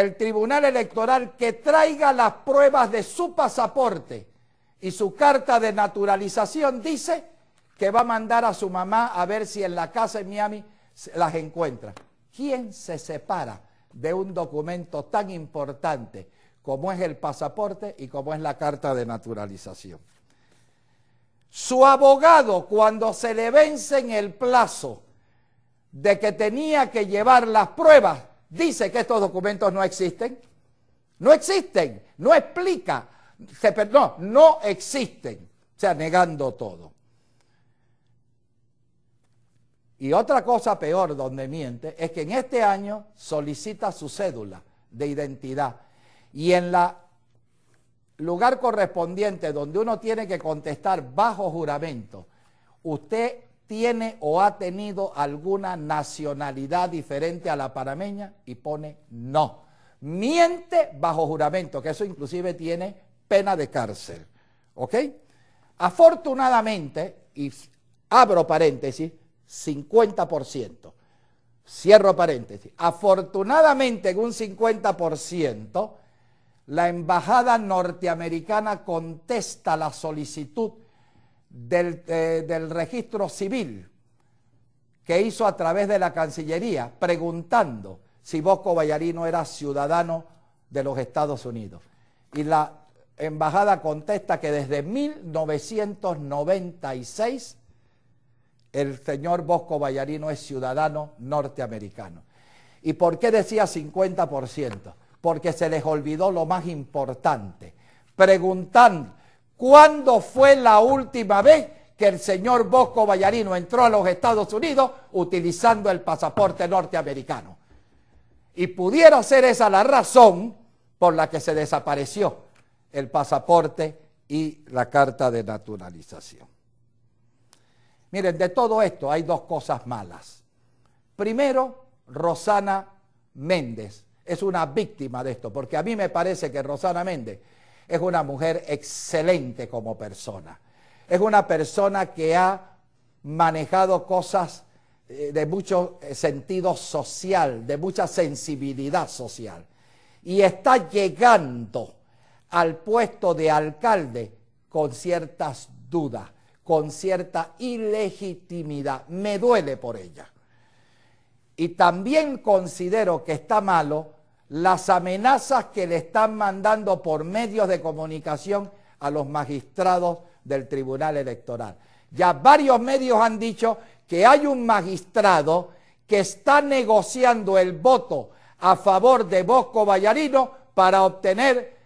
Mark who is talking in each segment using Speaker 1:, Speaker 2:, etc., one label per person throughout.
Speaker 1: el Tribunal Electoral que traiga las pruebas de su pasaporte y su carta de naturalización dice que va a mandar a su mamá a ver si en la casa en Miami las encuentra. ¿Quién se separa de un documento tan importante como es el pasaporte y como es la carta de naturalización? Su abogado, cuando se le vence en el plazo de que tenía que llevar las pruebas, dice que estos documentos no existen. No existen, no explica, se, perdón, no existen, o sea, negando todo. Y otra cosa peor donde miente es que en este año solicita su cédula de identidad y en la lugar correspondiente donde uno tiene que contestar bajo juramento, usted tiene o ha tenido alguna nacionalidad diferente a la panameña y pone no. Miente bajo juramento, que eso inclusive tiene pena de cárcel. ¿Ok? Afortunadamente, y abro paréntesis, 50%. Cierro paréntesis. Afortunadamente, en un 50%, la embajada norteamericana contesta la solicitud eh, del, registro civil que hizo a través de la Cancillería preguntando si Bosco Vallarino era ciudadano de los Estados Unidos. Y la embajada contesta que desde 1996 el señor Bosco Vallarino es ciudadano norteamericano. ¿Y por qué decía 50%? Porque se les olvidó lo más importante. preguntando ¿Cuándo fue la última vez que el señor Bosco Vallarino entró a los Estados Unidos utilizando el pasaporte norteamericano? Y pudiera ser esa la razón por la que se desapareció el pasaporte y la carta de naturalización. Miren, de todo esto hay dos cosas malas. Primero, Rosana Méndez es una víctima de esto, porque a mí me parece que Rosana Méndez es una mujer excelente como persona. Es una persona que ha manejado cosas eh, de mucho eh, sentido social, de mucha sensibilidad social. Y está llegando al puesto de alcalde con ciertas dudas, con cierta ilegitimidad. Me duele por ella. Y también considero que está malo las amenazas que le están mandando por medios de comunicación a los magistrados del Tribunal Electoral. Ya varios medios han dicho que hay un magistrado que está negociando el voto a favor de Bosco Vallarino para obtener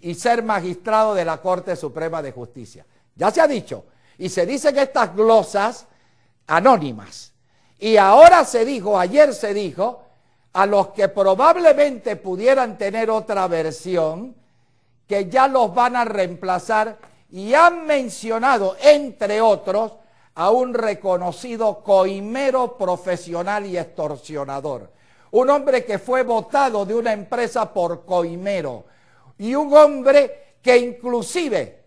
Speaker 1: y ser magistrado de la Corte Suprema de Justicia. Ya se ha dicho. Y se dice que estas glosas anónimas. Y ahora se dijo, ayer se dijo, a los que probablemente pudieran tener otra versión, que ya los van a reemplazar y han mencionado, entre otros, a un reconocido coimero profesional y extorsionador. Un hombre que fue votado de una empresa por coimero. Y un hombre que inclusive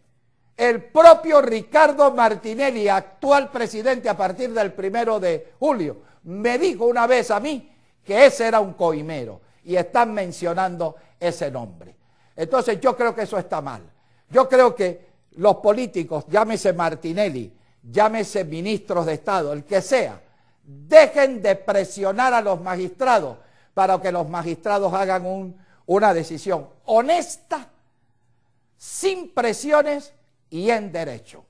Speaker 1: el propio Ricardo Martinelli, actual presidente a partir del primero de julio, me dijo una vez a mí que ese era un coimero y están mencionando ese nombre. Entonces yo creo que eso está mal. Yo creo que los políticos, llámese Martinelli, llámese ministros de Estado, el que sea, dejen de presionar a los magistrados para que los magistrados hagan una decisión honesta, sin presiones y en derecho.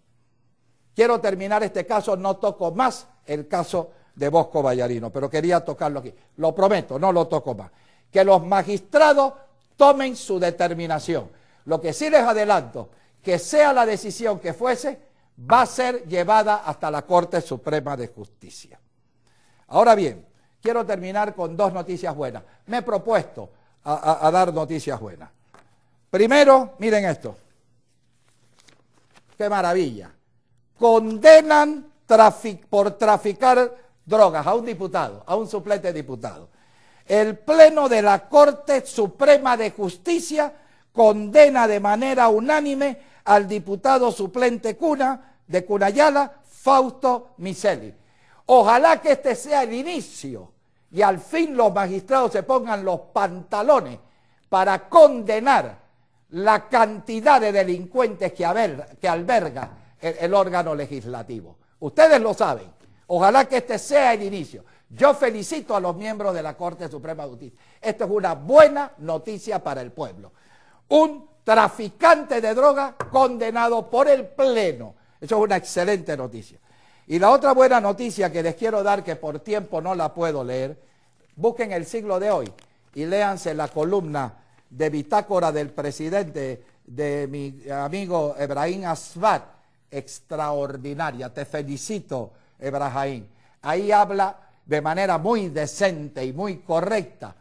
Speaker 1: Quiero terminar este caso, no toco más el caso de Bosco Vallarino, pero quería tocarlo aquí. Lo prometo, no lo toco más. Que los magistrados tomen su determinación. Lo que sí les adelanto, que sea la decisión que fuese, va a ser llevada hasta la Corte Suprema de Justicia. Ahora bien, quiero terminar con dos noticias buenas. Me he propuesto a, dar noticias buenas. Primero, miren esto. Qué maravilla. Condenan por traficar drogas a un diputado, a un suplente diputado. El Pleno de la Corte Suprema de Justicia condena de manera unánime al diputado suplente Cuna de Cunayala, Fausto Miseli. Ojalá que este sea el inicio y al fin los magistrados se pongan los pantalones para condenar la cantidad de delincuentes que, alberga el órgano legislativo. Ustedes lo saben. Ojalá que este sea el inicio. Yo felicito a los miembros de la Corte Suprema de Justicia. Esto es una buena noticia para el pueblo. Un traficante de droga condenado por el Pleno. Eso es una excelente noticia. Y la otra buena noticia que les quiero dar, que por tiempo no la puedo leer, busquen el siglo de hoy y léanse la columna de bitácora del presidente de mi amigo Ebrahim Asfar, extraordinaria. Te felicito, Ebrahim. Ahí habla de manera muy decente y muy correcta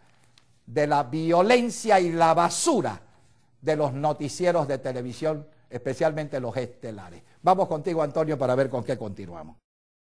Speaker 1: de la violencia y la basura de los noticieros de televisión, especialmente los estelares. Vamos contigo, Antonio, para ver con qué continuamos.